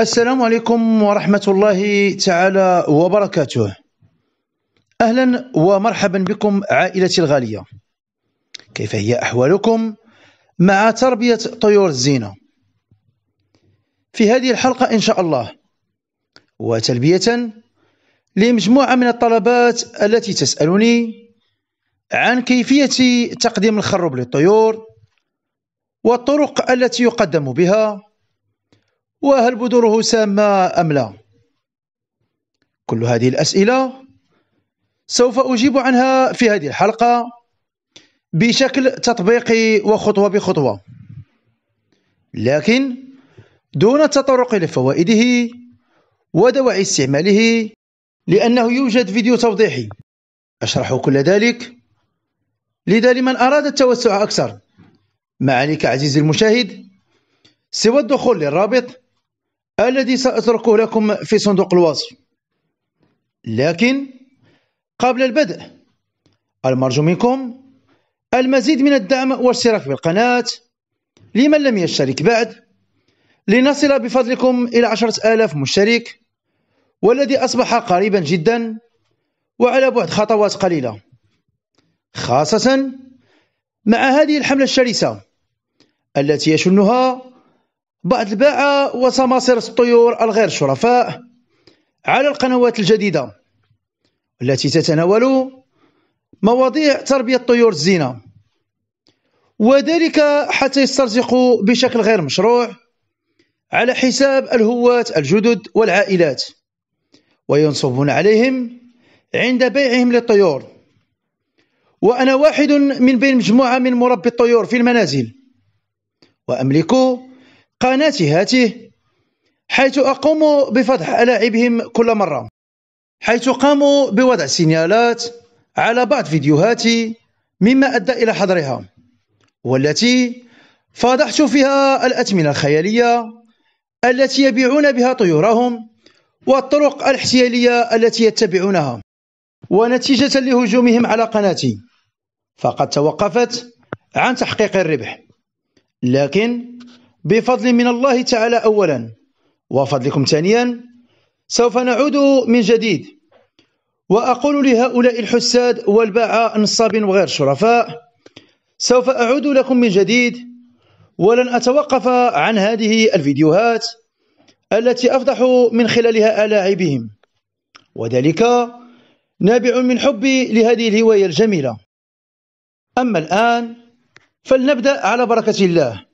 السلام عليكم ورحمة الله تعالى وبركاته أهلا ومرحبا بكم عائلتي الغالية كيف هي أحوالكم مع تربية طيور الزينة في هذه الحلقة إن شاء الله وتلبية لمجموعة من الطلبات التي تسألني عن كيفية تقديم الخروب للطيور والطرق التي يقدم بها وهل بذوره سامة أم لا؟ كل هذه الأسئلة سوف أجيب عنها في هذه الحلقة بشكل تطبيقي وخطوة بخطوة لكن دون التطرق لفوائده ودواعي استعماله لأنه يوجد فيديو توضيحي أشرح كل ذلك لذا لمن أراد التوسع أكثر عليك عزيزي المشاهد سوى الدخول للرابط الذي سأتركه لكم في صندوق الوصف لكن قبل البدء المرجو منكم المزيد من الدعم والاشتراك بالقناة لمن لم يشترك بعد لنصل بفضلكم إلى عشرة آلاف مشترك والذي أصبح قريبا جدا وعلى بعد خطوات قليلة خاصة مع هذه الحملة الشرسة التي يشنها بعض الباعة وسماسرة الطيور الغير شرفاء على القنوات الجديدة التي تتناول مواضيع تربية طيور الزينة وذلك حتى يسترزقوا بشكل غير مشروع على حساب الهواة الجدد والعائلات وينصبون عليهم عند بيعهم للطيور وأنا واحد من بين مجموعة من مربي الطيور في المنازل وأملك قناة هاته حيث أقوم بفضح ألاعبهم كل مرة حيث قاموا بوضع سينيالات على بعض فيديوهاتي مما أدى إلى حضرها والتي فضحت فيها الأثمنة الخيالية التي يبيعون بها طيورهم والطرق الاحتيالية التي يتبعونها ونتيجة لهجومهم على قناتي فقد توقفت عن تحقيق الربح لكن بفضل من الله تعالى أولا وفضلكم ثانيا سوف نعود من جديد وأقول لهؤلاء الحساد والباعة نصاب وغير شرفاء سوف أعود لكم من جديد ولن أتوقف عن هذه الفيديوهات التي أفضح من خلالها ألاعبهم وذلك نابع من حبي لهذه الهواية الجميلة أما الآن فلنبدأ على بركة الله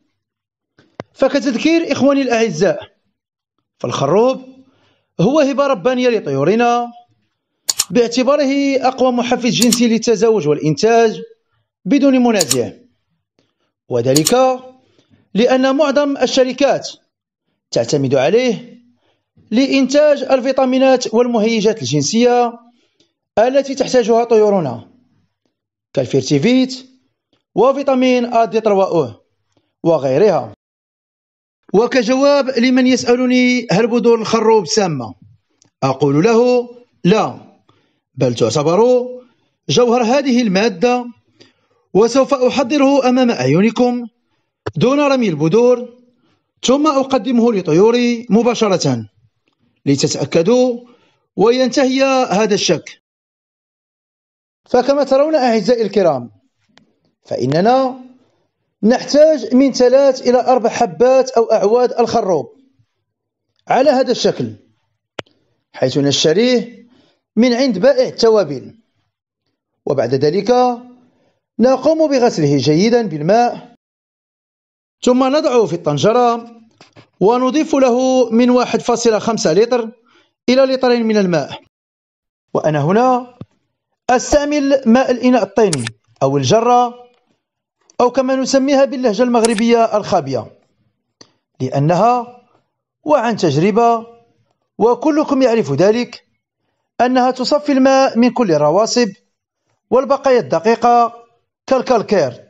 فكتذكير إخواني الأعزاء فالخروب هو هبة ربانية لطيورنا باعتباره أقوى محفز جنسي للتزاوج والإنتاج بدون منازع وذلك لأن معظم الشركات تعتمد عليه لإنتاج الفيتامينات والمهيجات الجنسية التي تحتاجها طيورنا كالفيرتيفيت وفيتامين أدي 3 وغيرها وكجواب لمن يسألني هل بذور الخروب سامة أقول له لا بل تعتبر جوهر هذه المادة وسوف أحضره أمام أعينكم دون رمي البذور ثم أقدمه لطيوري مباشرة لتتأكدوا وينتهي هذا الشك فكما ترون أعزائي الكرام فإننا نحتاج من ثلاث إلى أربع حبات أو أعواد الخروب على هذا الشكل حيث نشتريه من عند بائع التوابل وبعد ذلك نقوم بغسله جيدا بالماء ثم نضعه في الطنجرة ونضيف له من 1.5 لتر إلى لترين من الماء وأنا هنا أستعمل ماء الإناء الطيني أو الجرة أو كما نسميها باللهجة المغربية الخابية لأنها وعن تجربة وكلكم يعرف ذلك أنها تصفي الماء من كل الرواسب والبقايا الدقيقة كالكالكير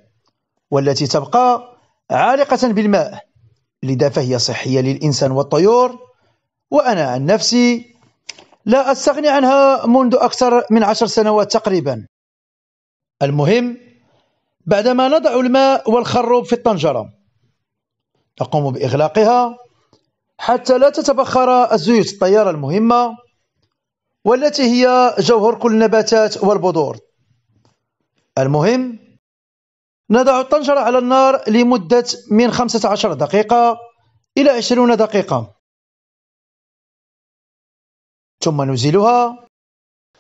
والتي تبقى عالقة بالماء لذا فهي صحية للإنسان والطيور وأنا عن نفسي لا أستغني عنها منذ أكثر من عشر سنوات تقريبا المهم بعدما نضع الماء والخروب في الطنجرة نقوم بإغلاقها حتى لا تتبخر الزيوت الطيارة المهمة والتي هي جوهر كل النباتات والبذور المهم نضع الطنجرة على النار لمدة من 15 دقيقة إلى 20 دقيقة ثم نزيلها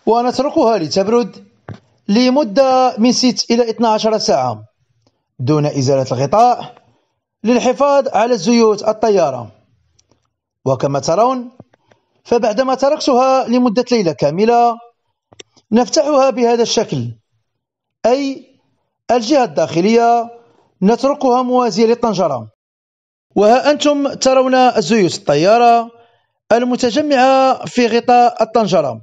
ونتركها لتبرد لمدة من 6 إلى 12 ساعة دون إزالة الغطاء للحفاظ على زيوت الطيارة وكما ترون فبعدما تركتها لمدة ليلة كاملة نفتحها بهذا الشكل أي الجهة الداخلية نتركها موازية للطنجرة وها أنتم ترون زيوت الطيارة المتجمعة في غطاء الطنجرة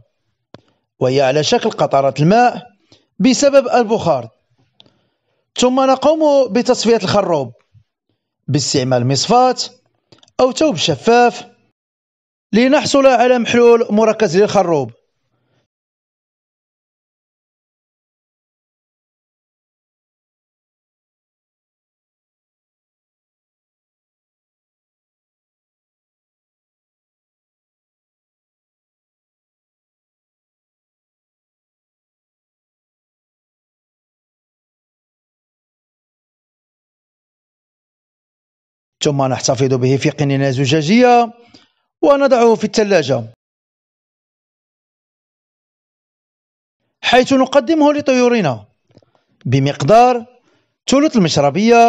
وهي على شكل قطرات الماء بسبب البخار ثم نقوم بتصفية الخروب باستعمال مصفاة أو ثوب شفاف لنحصل على محلول مركز للخروب ثم نحتفظ به في قنينة زجاجية ونضعه في الثلاجة حيث نقدمه لطيورنا بمقدار ثلث المشربية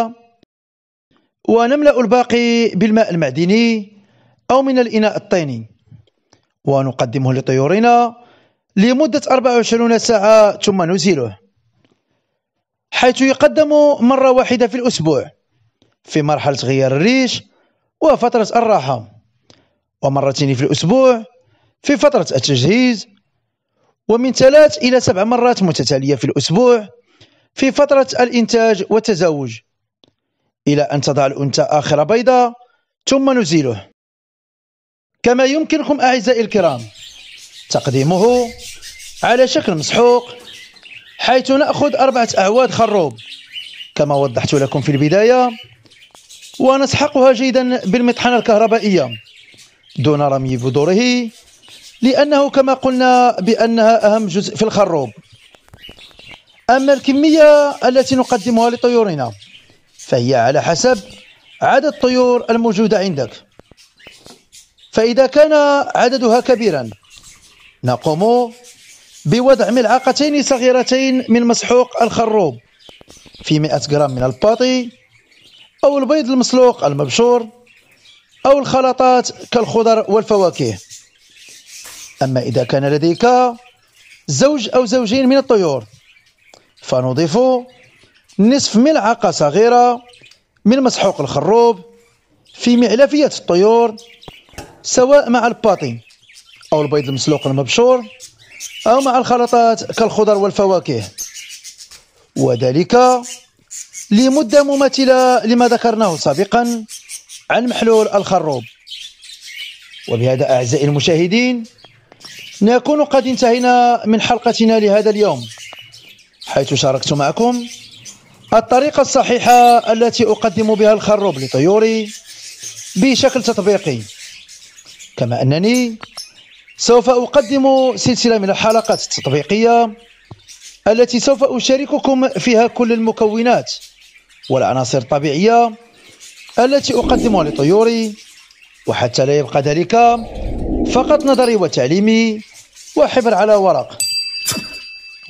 ونملأ الباقي بالماء المعدني أو من الإناء الطيني ونقدمه لطيورنا لمدة 24 ساعة ثم نزيله حيث يقدم مرة واحدة في الأسبوع في مرحلة غيار الريش وفترة الراحة ومرتين في الأسبوع في فترة التجهيز ومن ثلاث إلى سبع مرات متتالية في الأسبوع في فترة الإنتاج والتزاوج إلى أن تضع الأنثى آخر بيضة ثم نزيله كما يمكنكم أعزائي الكرام تقديمه على شكل مسحوق حيث نأخذ أربعة أعواد خروب كما وضحت لكم في البداية ونسحقها جيدا بالمطحنة الكهربائية دون رمي بذوره لأنه كما قلنا بأنها أهم جزء في الخروب أما الكمية التي نقدمها لطيورنا فهي على حسب عدد الطيور الموجودة عندك فإذا كان عددها كبيرا نقوم بوضع ملعقتين صغيرتين من مسحوق الخروب في 100 غرام من الباطي أو البيض المسلوق المبشور أو الخلطات كالخضر والفواكه أما إذا كان لديك زوج أو زوجين من الطيور فنضيف نصف ملعقة صغيرة من مسحوق الخروب في معلفية الطيور سواء مع الباطي أو البيض المسلوق المبشور أو مع الخلطات كالخضر والفواكه وذلك لمدة مماثلة لما ذكرناه سابقا عن محلول الخروب وبهذا أعزائي المشاهدين نكون قد انتهينا من حلقتنا لهذا اليوم حيث شاركت معكم الطريقة الصحيحة التي أقدم بها الخروب لطيوري بشكل تطبيقي كما أنني سوف أقدم سلسلة من الحلقات التطبيقية التي سوف أشارككم فيها كل المكونات والعناصر الطبيعية التي أقدمها لطيوري وحتى لا يبقى ذلك فقط نظري وتعليمي وحبر على ورق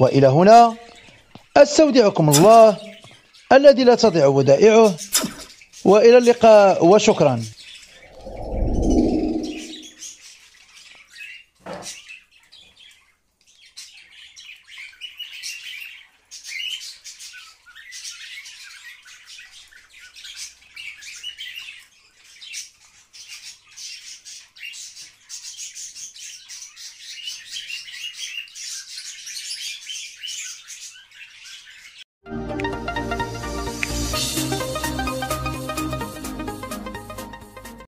وإلى هنا أستودعكم الله الذي لا تضيع ودائعه وإلى اللقاء وشكرا